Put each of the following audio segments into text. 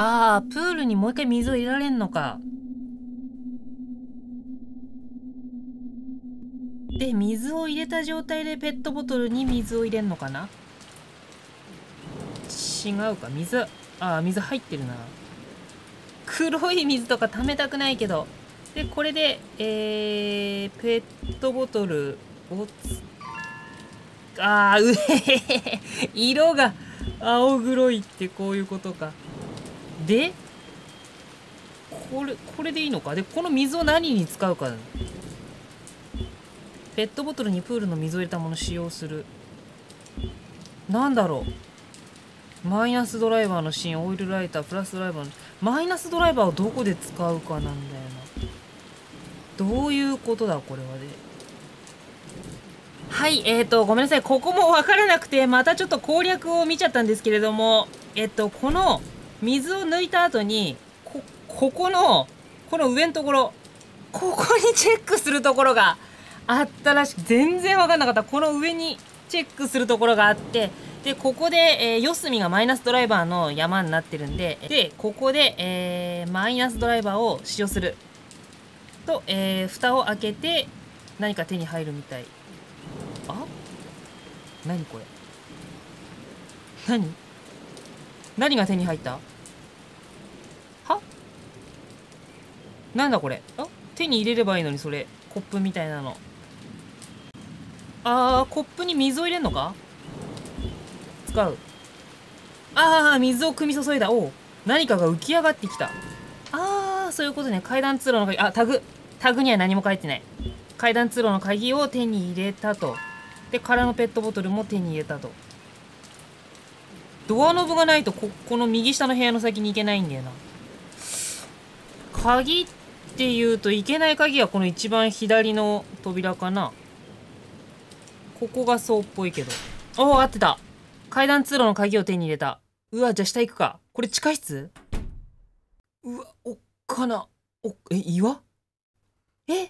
ああプールにもう一回水を入れられんのか。で、水を入れた状態でペットボトルに水を入れんのかな違うか、水。ああ水入ってるな。黒い水とか溜めたくないけど。で、これで、えー、ペットボトルをああうえ色が青黒いってこういうことか。でこれこれでいいのかでこの水を何に使うかペットボトルにプールの水を入れたもの使用するなんだろうマイナスドライバーの芯オイルライタープラスドライバーのマイナスドライバーをどこで使うかなんだよなどういうことだこれはで、ね、はいえっ、ー、とごめんなさいここも分からなくてまたちょっと攻略を見ちゃったんですけれどもえっ、ー、とこの水を抜いた後に、こ、ここの、この上のところ、ここにチェックするところがあったらしく、全然わかんなかった。この上にチェックするところがあって、で、ここで、えー、四隅がマイナスドライバーの山になってるんで、で、ここで、えー、マイナスドライバーを使用する。と、えー、蓋を開けて、何か手に入るみたい。あ何これ何何が手に入ったはなんだこれあ手に入れればいいのにそれコップみたいなのあーコップに水を入れんのか使うああ水を汲み注いだおお何かが浮き上がってきたああそういうことね階段通路の鍵あタグタグには何も書いてない階段通路の鍵を手に入れたとで空のペットボトルも手に入れたとドアノブがないとこ、この右下の部屋の先に行けないんだよな。鍵って言うと、いけない鍵はこの一番左の扉かな。ここがそうっぽいけど。おお、合ってた。階段通路の鍵を手に入れた。うわ、じゃあ下行くか。これ地下室うわ、おっかな。お、え、岩え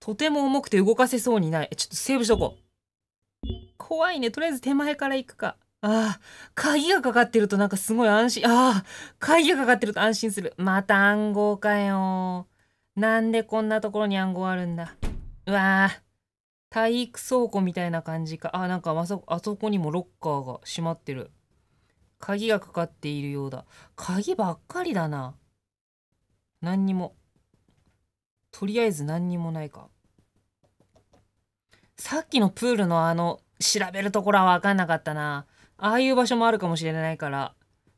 とても重くて動かせそうにない。え、ちょっとセーブしとこう。怖いね。とりあえず手前から行くか。ああ、鍵がかかってるとなんかすごい安心。ああ、鍵がかかってると安心する。また暗号かよ。なんでこんなところに暗号あるんだ。うわあ、体育倉庫みたいな感じか。あ、なんかあそあそこにもロッカーが閉まってる。鍵がかかっているようだ。鍵ばっかりだな。何にも。とりあえず何にもないか。さっきのプールのあの、調べるところはわかんなかったな。ああいう場所もあるかもしれないから、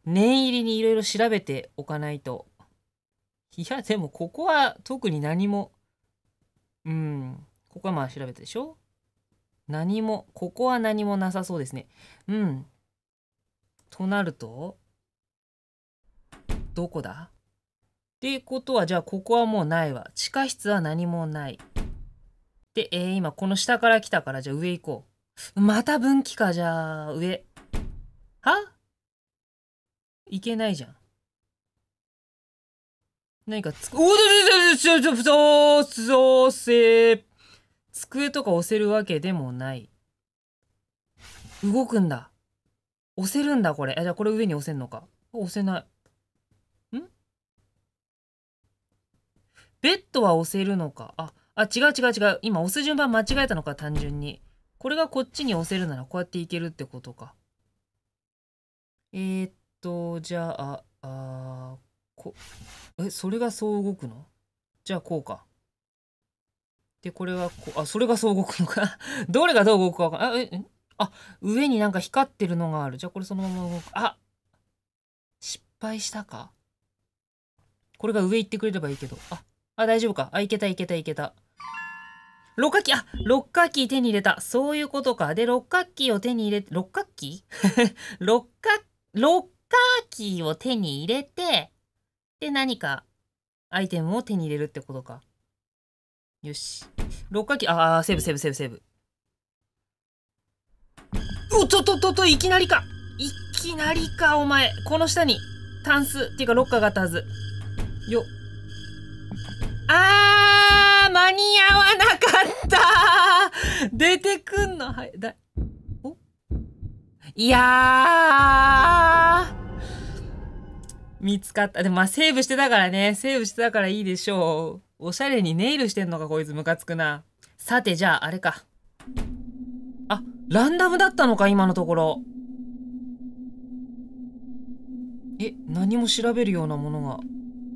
念入りにいろいろ調べておかないと。いや、でもここは特に何も、うん、ここはまあ調べたでしょ何も、ここは何もなさそうですね。うん。となると、どこだってことは、じゃあここはもうないわ。地下室は何もない。で、えー、今この下から来たから、じゃあ上行こう。また分岐か、じゃあ上。はいけないじゃん。何かつ、おーちょちょせ机とか押せるわけでもない。動くんだ。押せるんだ、これ。あ、じゃあこれ上に押せんのか。押せない。んベッドは押せるのか。あ、あ、違う違う違う。今押す順番間違えたのか、単純に。これがこっちに押せるならこうやっていけるってことか。えー、っと、じゃあ、あこ、え、それがそう動くのじゃあこうか。で、これはこう、あ、それがそう動くのか。どれがどう動くかわかんない。あ、上になんか光ってるのがある。じゃあこれそのまま動く。あ失敗したかこれが上行ってくれればいいけど。あ、あ、大丈夫か。あ、いけたいけたいけた。六角形、あ、六角形手に入れた。そういうことか。で、六角形を手に入れて、六角形 六角ロッカーキーを手に入れて、で、何かアイテムを手に入れるってことか。よし。ロッカーキー、ああ、セーブセーブセーブセーブ。おっとっとっとっと、いきなりか。いきなりか、お前。この下に、タンス、っていうかロッカーがあったはず。よ。あー、間に合わなかった出てくんの、はい、だ、いやー見つかった。でもまあセーブしてたからね。セーブしてたからいいでしょう。おしゃれにネイルしてんのか、こいつムカつくな。さて、じゃあ、あれか。あ、ランダムだったのか、今のところ。え、何も調べるようなものが。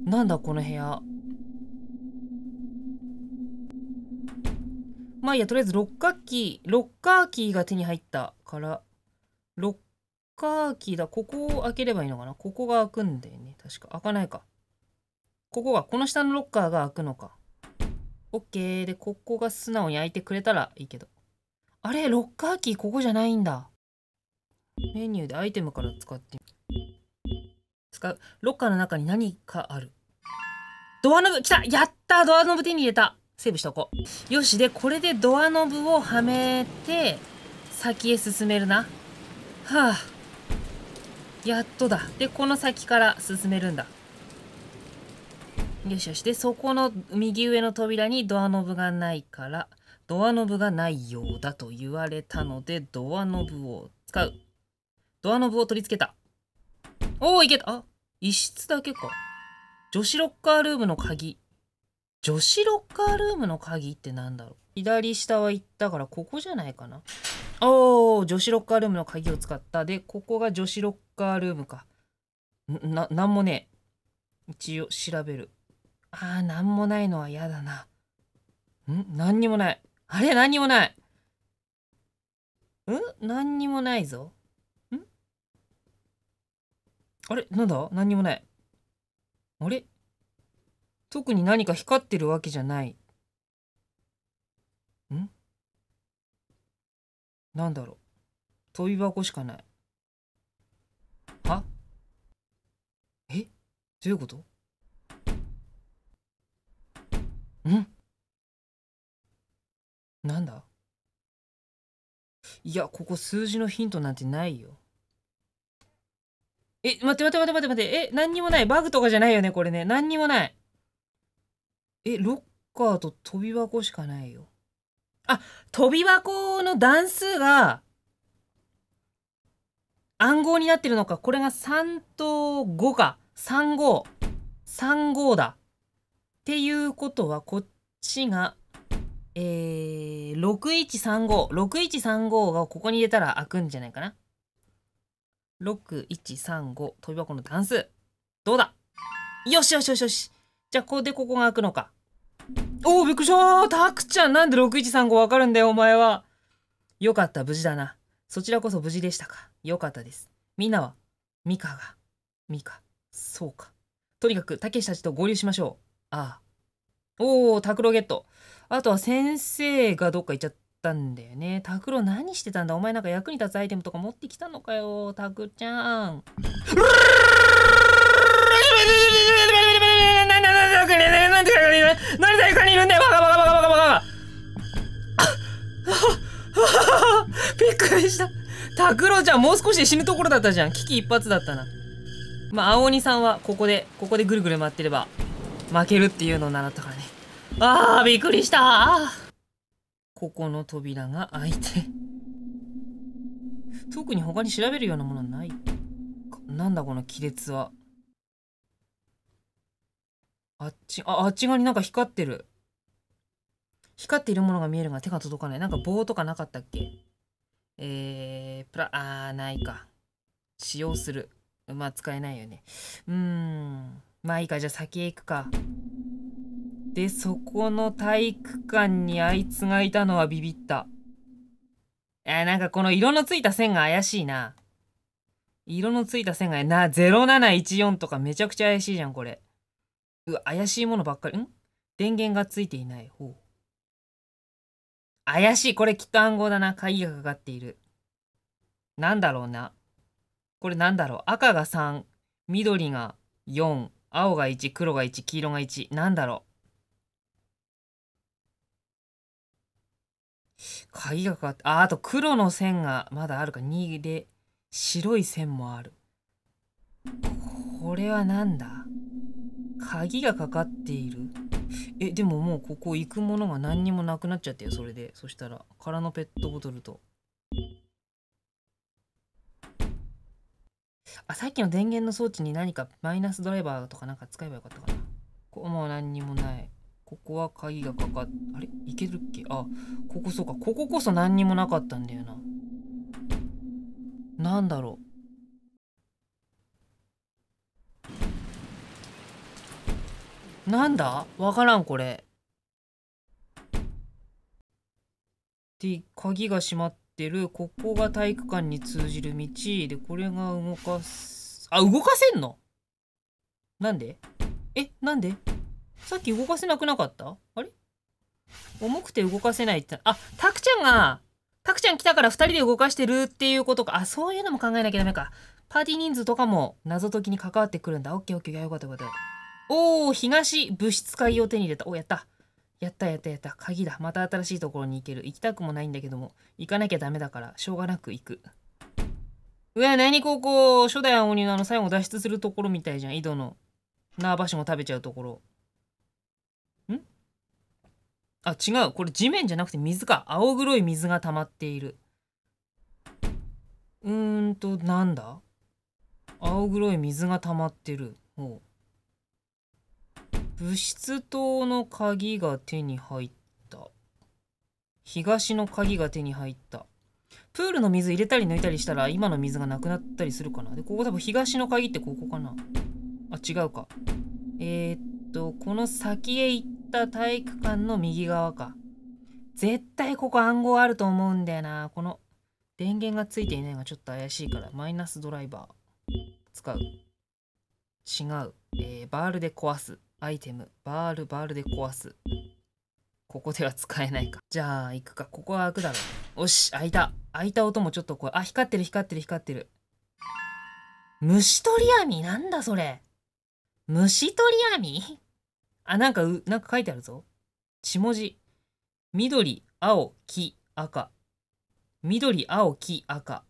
なんだ、この部屋。まあいいや、とりあえず六角キー、ロッカーキーが手に入ったから、ロッカーキーだ。ここを開ければいいのかなここが開くんだよね。確か。開かないか。ここが、この下のロッカーが開くのか。OK。で、ここが素直に開いてくれたらいいけど。あれロッカーキーここじゃないんだ。メニューでアイテムから使って使う。ロッカーの中に何かある。ドアノブ来たやったドアノブ手に入れたセーブしとこう。よし、で、これでドアノブをはめて、先へ進めるな。はあやっとだでこの先から進めるんだよしよしでそこの右上の扉にドアノブがないからドアノブがないようだと言われたのでドアノブを使うドアノブを取り付けたおおいけたあ一室だけか女子ロッカールームの鍵女子ロッカールームの鍵ってなんだろう左下は行ったからここじゃないかなおお女子ロッカールームの鍵を使ったでここが女子ロッカールームかななんもねえ一応調べるあーなんもないのは嫌だなん何にもないあれ何にもないん何にもないぞんあれなんだ何にもないあれ特に何か光ってるわけじゃないなんだろう飛び箱しかないはえどういうことんなんだいやここ数字のヒントなんてないよえ待って待って待って待って待ってえ何にもないバグとかじゃないよねこれね何にもないえロッカーと飛び箱しかないよあ、飛び箱の段数が暗号になってるのか。これが3と5か。35。35だ。っていうことは、こっちが、えー、6135。6135がここに入れたら開くんじゃないかな。6135。飛び箱の段数。どうだよしよしよしよし。じゃあ、ここでここが開くのか。おお、びっくりしたたくちゃん、なんで6135わかるんだよ、お前は。よかった、無事だな。そちらこそ無事でしたか。よかったです。みんなは、ミカが、ミカ、そうか。とにかく、たけしたちと合流しましょう。ああ。おお、タクロゲット。あとは先生がどっか行っちゃったんだよね。タクロ何してたんだお前なんか役に立つアイテムとか持ってきたのかよ、タクちゃん。何田ゆかにいるんだよバカバカバカバカバカ びっくりした拓郎ちゃんもう少しで死ぬところだったじゃん危機一髪だったなまあ青鬼さんはここでここでぐるぐる回ってれば負けるっていうのを習ったからねあーびっくりしたここの扉が開いて特に他に調べるようなものはないなんだこの亀裂はあっち、あ、あっち側になんか光ってる。光っているものが見えるが手が届かない。なんか棒とかなかったっけえー、プラ、あー、ないか。使用する。まあ、使えないよね。うーん。まあいいか、じゃあ先へ行くか。で、そこの体育館にあいつがいたのはビビった。えー、なんかこの色のついた線が怪しいな。色のついた線が、な、0714とかめちゃくちゃ怪しいじゃん、これ。う怪しいものばっかりん電源がついていないほう怪しいこれきっと暗号だな鍵がかかっているなんだろうなこれなんだろう赤が3緑が4青が1黒が1黄色が1なんだろう鍵がかかってああと黒の線がまだあるか2で白い線もあるこれはなんだ鍵がかかっているえでももうここ行くものが何にもなくなっちゃってよそれでそしたら空のペットボトルとあさっきの電源の装置に何かマイナスドライバーとかなんか使えばよかったかなここも何にもないここは鍵がかかっあれいけるっけあここそうかこここそ何にもなかったんだよな何だろうなんだわからんこれ。で鍵が閉まってるここが体育館に通じる道でこれが動かすあ動かせんのなんでえなんでさっき動かせなくなかったあれ重くて動かせないってあたくちゃんがたくちゃん来たから2人で動かしてるっていうことかあそういうのも考えなきゃダメかパーティー人数とかも謎解きに関わってくるんだオッケーオッケーよかったよかった。おお、東、物質会を手に入れた。お、やった。やったやったやった。鍵だ。また新しいところに行ける。行きたくもないんだけども、行かなきゃダメだから、しょうがなく行く。うわ、何ここ初代青鬼のあの最後脱出するところみたいじゃん。井戸の縄橋も食べちゃうところ。んあ、違う。これ地面じゃなくて水か。青黒い水が溜まっている。うーんと、なんだ青黒い水が溜まってる。おう。物質棟の鍵が手に入った東の鍵が手に入ったプールの水入れたり抜いたりしたら今の水がなくなったりするかなでここ多分東の鍵ってここかなあ違うかえー、っとこの先へ行った体育館の右側か絶対ここ暗号あると思うんだよなこの電源がついていないのがちょっと怪しいからマイナスドライバー使う違う、えー、バールで壊すアイテムバールバールで壊すここでは使えないかじゃあ行くかここは開くだろうよし開いた開いた音もちょっとこれ。あ光ってる光ってる光ってる虫取り網なんだそれ虫取り網あなんかうなんか書いてあるぞ血文字緑青黄赤緑青黄赤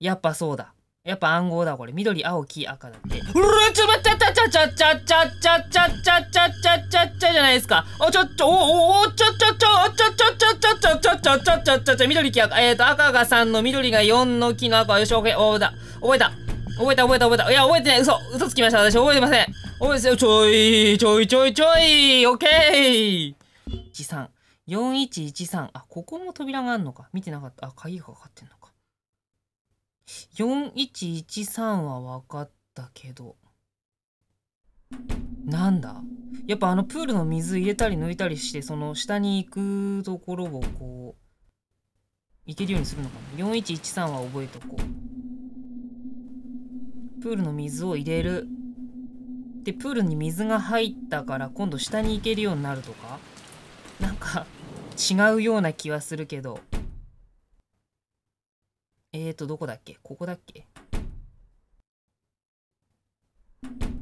やっぱそうだやっぱ暗号だこれ。緑、青、黄、赤だって。うるちょまちゃちゃちゃちゃちゃちゃちゃちゃちゃちゃちゃちゃちゃじゃないですか。あ、ちょちょ、おおおちょちょちょ、おちょちょちょちょちょちょちょちょちょちょちょ、緑、黄、赤。えっと、赤が3の、緑が4の、木の赤。よし、OK。覚えた。覚えた。覚えた、覚えた、覚えた。いや、覚えてない。嘘。嘘つきました。私、覚えてません。覚えてちょい、ちょい、ちょい、ちょい。オッケー。13。4113。あ、ここも扉があんのか。見てなかった。あ、鍵がかかってんの4113は分かったけどなんだやっぱあのプールの水入れたり抜いたりしてその下に行くところをこう行けるようにするのかな4113は覚えとこうプールの水を入れるでプールに水が入ったから今度下に行けるようになるとかなんか違うような気はするけどえーと、どこだっけここだっけ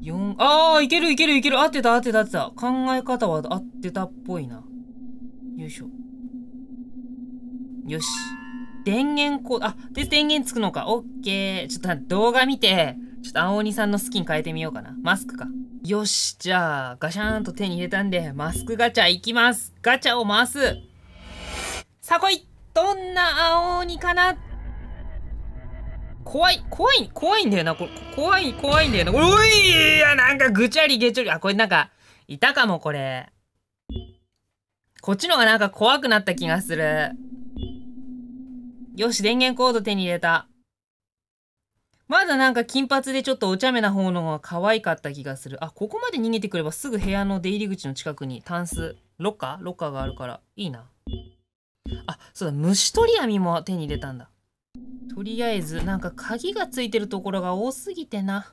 ?4、ああ、いけるいけるいける合ってた合ってた合ってた考え方は合ってたっぽいな。よいしょ。よし。電源こ、ーあ、で、電源つくのか。オッケー。ちょっと動画見て、ちょっと青鬼さんのスキン変えてみようかな。マスクか。よし、じゃあ、ガシャーンと手に入れたんで、マスクガチャいきます。ガチャを回す。さあこいどんな青鬼かな怖い、怖い、怖いんだよな、これ。怖い、怖いんだよな。おいや、なんかぐちゃりげちょり。あ、これなんか、いたかも、これ。こっちのがなんか怖くなった気がする。よし、電源コード手に入れた。まだなんか金髪でちょっとお茶目な方の方が可愛かった気がする。あ、ここまで逃げてくればすぐ部屋の出入り口の近くにタンス、ロッカーロッカーがあるから、いいな。あ、そうだ、虫取り網も手に入れたんだ。とりあえず、なんか鍵がついてるところが多すぎてな。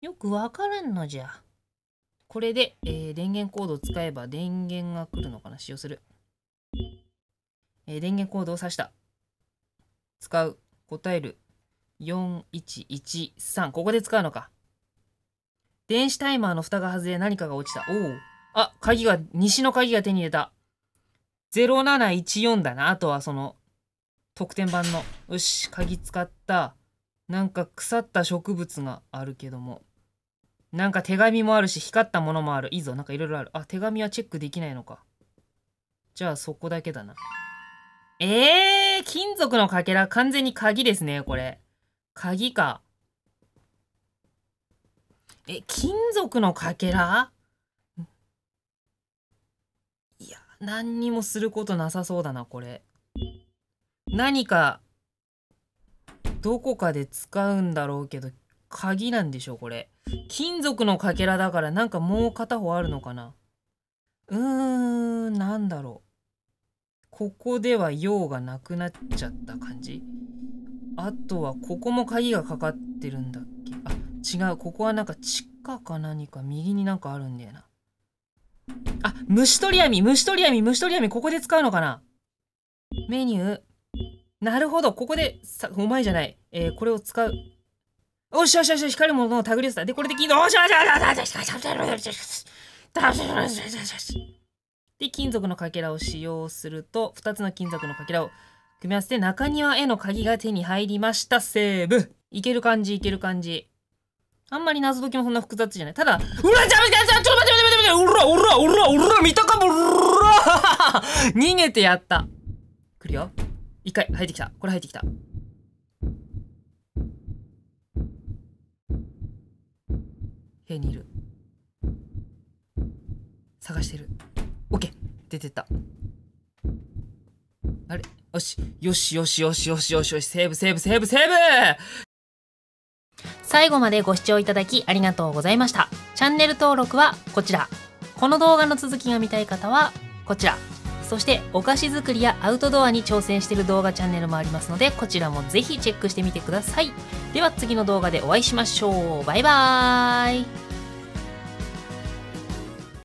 よくわからんのじゃ。これで、えー、電源コードを使えば電源が来るのかな使用する。えー、電源コードを挿した。使う。答える。4113。ここで使うのか。電子タイマーの蓋が外れ何かが落ちた。おお。あ、鍵が、西の鍵が手に入れた。0714だな。あとはその、特典版のよし鍵使ったなんか腐った植物があるけどもなんか手紙もあるし光ったものもあるいいぞなんかいろいろあるあ手紙はチェックできないのかじゃあそこだけだなえー、金属のかけら完全に鍵ですねこれ鍵かえ金属のかけらいや何にもすることなさそうだなこれ何かどこかで使うんだろうけど鍵なんでしょこれ金属のかけらだからなんかもう片方あるのかなうーんなんだろうここでは用がなくなっちゃった感じあとはここも鍵がかかってるんだっけあ違うここはなんか地下か何か右になんかあるんだよなあ虫取り網虫取り網虫取り網ここで使うのかなメニューなるほど。ここで、さ、うまじゃない。えー、これを使う。おしよしよし、光るものを手繰り寄せた。で、これで金属、おしよしよしししで、金属のかけらを使用すると、二つの金属のかけらを組み合わせて、中庭への鍵が手に入りました。セーブ。いける感じ、いける感じ。あんまり謎解きもそんな複雑じゃない。ただ、うら、ちょ、ちょ、ちょ、ちょ、ちょ、ちょ、うら、うら、うら、うら、見たかも、うら逃げてやった。来るよ。一回入ってきた。これ入ってきた。部にいる。探してる。オッケー出てった。あれよし。よしよしよしよしよしよし。セーブセーブセーブセーブ最後までご視聴いただきありがとうございました。チャンネル登録はこちら。この動画の続きが見たい方はこちら。そしてお菓子作りやアウトドアに挑戦している動画チャンネルもありますのでこちらもぜひチェックしてみてくださいでは次の動画でお会いしましょうバイバーイ